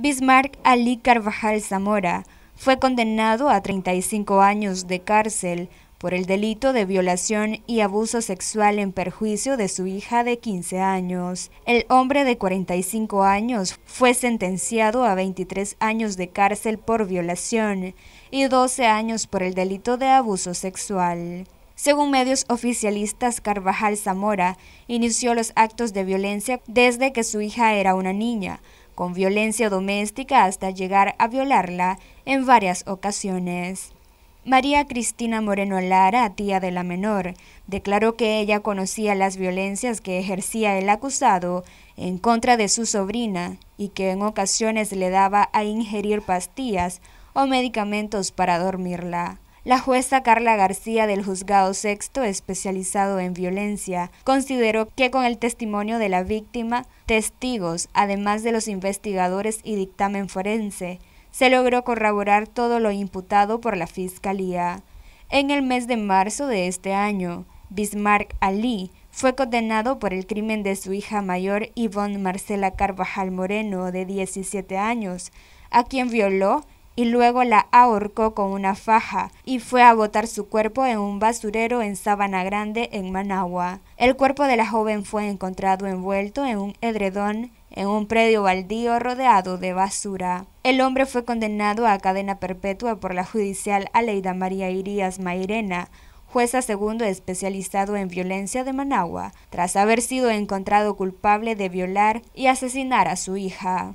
Bismarck Ali Carvajal Zamora fue condenado a 35 años de cárcel por el delito de violación y abuso sexual en perjuicio de su hija de 15 años. El hombre de 45 años fue sentenciado a 23 años de cárcel por violación y 12 años por el delito de abuso sexual. Según medios oficialistas, Carvajal Zamora inició los actos de violencia desde que su hija era una niña, con violencia doméstica hasta llegar a violarla en varias ocasiones. María Cristina Moreno Lara, tía de la menor, declaró que ella conocía las violencias que ejercía el acusado en contra de su sobrina y que en ocasiones le daba a ingerir pastillas o medicamentos para dormirla. La jueza Carla García del Juzgado Sexto, especializado en violencia, consideró que con el testimonio de la víctima, testigos, además de los investigadores y dictamen forense, se logró corroborar todo lo imputado por la Fiscalía. En el mes de marzo de este año, Bismarck Ali fue condenado por el crimen de su hija mayor Yvonne Marcela Carvajal Moreno, de 17 años, a quien violó y luego la ahorcó con una faja y fue a botar su cuerpo en un basurero en Sabana Grande, en Managua. El cuerpo de la joven fue encontrado envuelto en un edredón en un predio baldío rodeado de basura. El hombre fue condenado a cadena perpetua por la judicial Aleida María Irías Mairena, jueza segundo especializado en violencia de Managua, tras haber sido encontrado culpable de violar y asesinar a su hija.